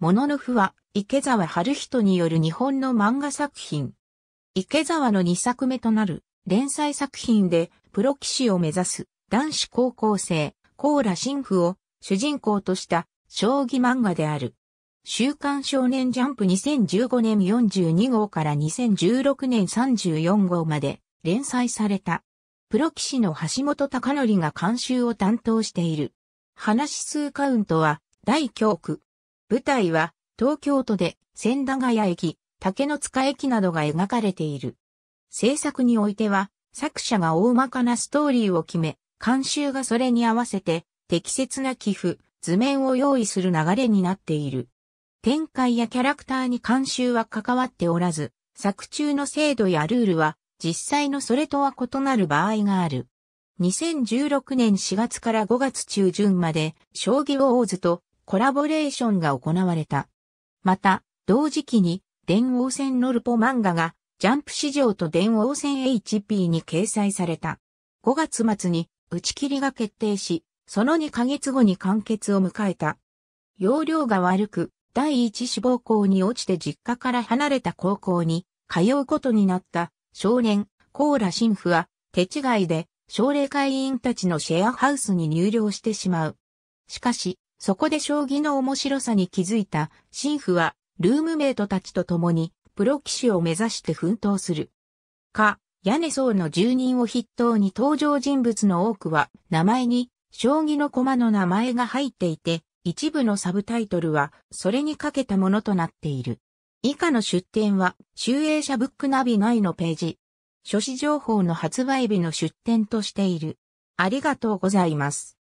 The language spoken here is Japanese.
モノノフは、池沢春人による日本の漫画作品。池沢の2作目となる連載作品でプロ棋士を目指す男子高校生、コーラ新婦を主人公とした将棋漫画である。週刊少年ジャンプ2015年42号から2016年34号まで連載された。プロ棋士の橋本隆則が監修を担当している。話数カウントは、大教区、舞台は東京都で千駄ヶ谷駅、竹の塚駅などが描かれている。制作においては作者が大まかなストーリーを決め、監修がそれに合わせて適切な寄付、図面を用意する流れになっている。展開やキャラクターに監修は関わっておらず、作中の制度やルールは実際のそれとは異なる場合がある。2016年4月から5月中旬まで、将棋ウォーズとコラボレーションが行われた。また、同時期に、電王戦ノルポ漫画が、ジャンプ史上と電王戦 HP に掲載された。5月末に、打ち切りが決定し、その2ヶ月後に完結を迎えた。容量が悪く、第一志望校に落ちて実家から離れた高校に通うことになった少年、コーラ神父は手違いで奨励会員たちのシェアハウスに入寮してしまう。しかし、そこで将棋の面白さに気づいた、神父は、ルームメイトたちと共に、プロ棋士を目指して奮闘する。か、屋根層の住人を筆頭に登場人物の多くは、名前に、将棋の駒の名前が入っていて、一部のサブタイトルは、それにかけたものとなっている。以下の出典は、集英社ブックナビ内のページ。書誌情報の発売日の出典としている。ありがとうございます。